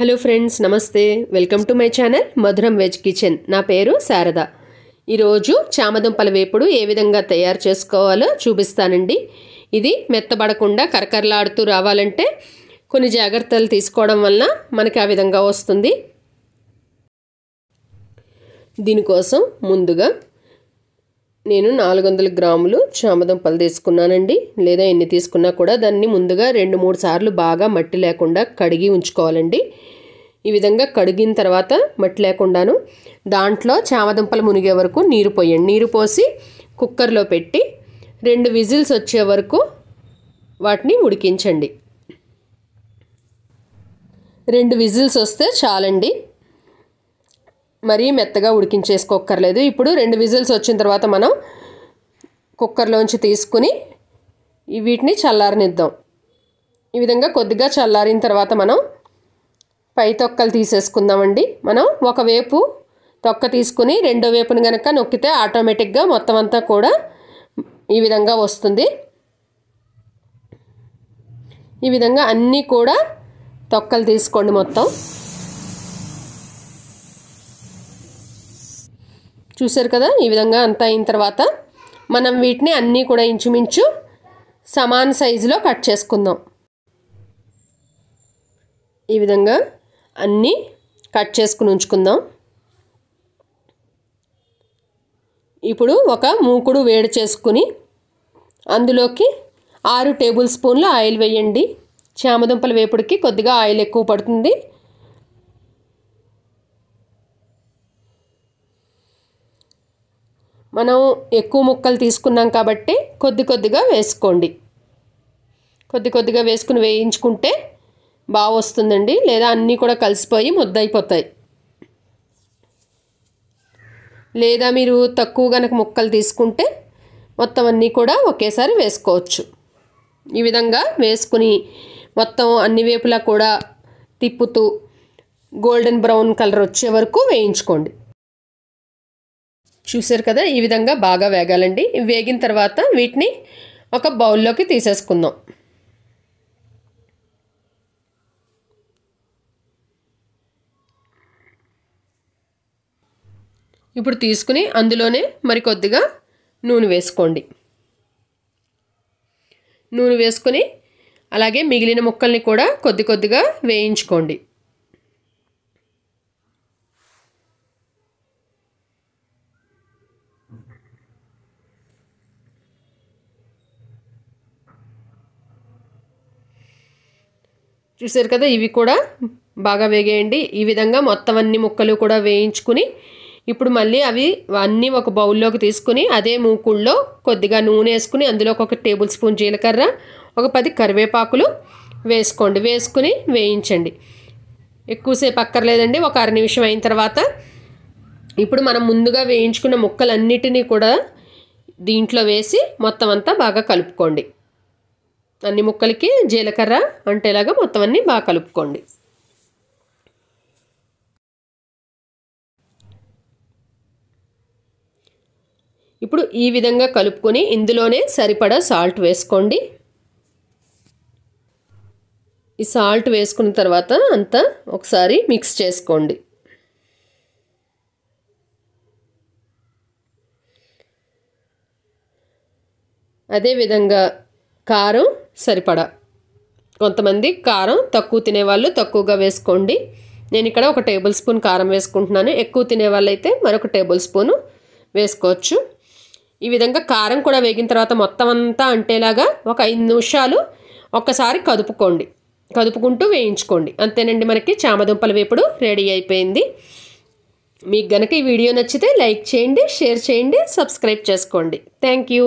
hello friends నమస్తే welcome to my channel Madhuram veg kitchen నా పేరు శారద ఈరోజు చామదుంపల వేపుడు ఏ విధంగా తయారు చేసుకోవాలో చూపిస్తానండి ఇది మెత్తబడకుండా కరకరలాడుతూ రావాలంటే కొన్ని జాగ్రత్తలు తీసుకోవడం వలన మనకి ఆ విధంగా వస్తుంది దీనికోసం ముందుగా నేను నాలుగు వందల గ్రాములు చామదుంపలు తీసుకున్నానండి లేదా ఎన్ని తీసుకున్నా కూడా దాన్ని ముందుగా రెండు మూడు సార్లు బాగా మట్టి లేకుండా కడిగి ఉంచుకోవాలండి ఈ విధంగా కడిగిన తర్వాత మట్టి లేకుండాను దాంట్లో చామదుంపలు మునిగే వరకు నీరు పోయండి నీరు పోసి కుక్కర్లో పెట్టి రెండు విజిల్స్ వచ్చే వరకు వాటిని ఉడికించండి రెండు విజిల్స్ వస్తే చాలండి మరీ మెత్తగా ఉడికించేసుకోక్కర్లేదు ఇప్పుడు రెండు విజిల్స్ వచ్చిన తర్వాత మనం కుక్కర్లోంచి తీసుకుని వీటిని చల్లారనిద్దాం ఈ విధంగా కొద్దిగా చల్లారిన తర్వాత మనం పై తొక్కలు తీసేసుకుందామండి మనం ఒకవైపు తొక్క తీసుకుని రెండో వేపును కనుక నొక్కితే ఆటోమేటిక్గా మొత్తం అంతా కూడా ఈ విధంగా వస్తుంది ఈ విధంగా అన్నీ కూడా తొక్కలు తీసుకోండి మొత్తం చూసారు కదా ఈ విధంగా అంతా అయిన తర్వాత మనం వీటిని అన్నీ కూడా ఇంచుమించు సమాన సైజులో కట్ చేసుకుందాం ఈ విధంగా అన్నీ కట్ చేసుకుని ఉంచుకుందాం ఇప్పుడు ఒక మూకుడు వేడి చేసుకుని అందులోకి ఆరు టేబుల్ స్పూన్లు ఆయిల్ వేయండి చామదుంపల వేపుడికి కొద్దిగా ఆయిల్ ఎక్కువ పడుతుంది మనం ఎక్కువ ముక్కలు తీసుకున్నాం కాబట్టి కొద్ది కొద్దిగా వేసుకోండి కొద్ది కొద్దిగా వేసుకుని వేయించుకుంటే బాగా వస్తుందండి లేదా అన్నీ కూడా కలిసిపోయి ముద్దయిపోతాయి లేదా మీరు తక్కువ కనుక ముక్కలు తీసుకుంటే మొత్తం అన్నీ కూడా ఒకేసారి వేసుకోవచ్చు ఈ విధంగా వేసుకుని మొత్తం అన్ని వేపులా కూడా తిప్పుతూ గోల్డెన్ బ్రౌన్ కలర్ వచ్చే వరకు వేయించుకోండి చూసారు కదా ఈ విధంగా బాగా వేగాలండి వేగిన తర్వాత వీటిని ఒక బౌల్లోకి తీసేసుకుందాం ఇప్పుడు తీసుకుని అందులోనే మరి కొద్దిగా నూనె వేసుకోండి నూనె వేసుకొని అలాగే మిగిలిన ముక్కల్ని కూడా కొద్ది కొద్దిగా వేయించుకోండి చూసారు కదా ఇవి కూడా బాగా వేగేయండి ఈ విధంగా మొత్తం అన్ని ముక్కలు కూడా వేయించుకుని ఇప్పుడు మళ్ళీ అవి అన్నీ ఒక బౌల్లోకి తీసుకుని అదే మూకుళ్ళలో కొద్దిగా నూనె వేసుకుని అందులో ఒక టేబుల్ స్పూన్ జీలకర్ర ఒక పది కరివేపాకులు వేసుకోండి వేసుకుని వేయించండి ఎక్కువసేపు అక్కర్లేదండి ఒక అర నిమిషం అయిన తర్వాత ఇప్పుడు మనం ముందుగా వేయించుకున్న ముక్కలన్నిటినీ కూడా దీంట్లో వేసి మొత్తం అంతా బాగా కలుపుకోండి అన్ని ముక్కలకి జీలకర్ర అంటేలాగా మొత్తం అన్నీ బాగా కలుపుకోండి ఇప్పుడు ఈ విధంగా కలుపుకొని ఇందులోనే సరిపడా సాల్ట్ వేసుకోండి ఈ సాల్ట్ వేసుకున్న తర్వాత అంతా ఒకసారి మిక్స్ చేసుకోండి అదేవిధంగా కారం సరిపడా కొంతమంది కారం తక్కువ తినేవాళ్ళు తక్కువగా వేసుకోండి నేను ఇక్కడ ఒక టేబుల్ స్పూన్ కారం వేసుకుంటున్నాను ఎక్కువ తినేవాళ్ళు అయితే మరొక టేబుల్ స్పూను వేసుకోవచ్చు ఈ విధంగా కారం కూడా వేగిన తర్వాత మొత్తం అంతా అంటేలాగా ఒక ఐదు నిమిషాలు ఒక్కసారి కదుపుకోండి కదుపుకుంటూ వేయించుకోండి అంతేనండి మనకి చామదుంపల వేపుడు రెడీ అయిపోయింది మీకు గనక ఈ వీడియో నచ్చితే లైక్ చేయండి షేర్ చేయండి సబ్స్క్రైబ్ చేసుకోండి థ్యాంక్ యూ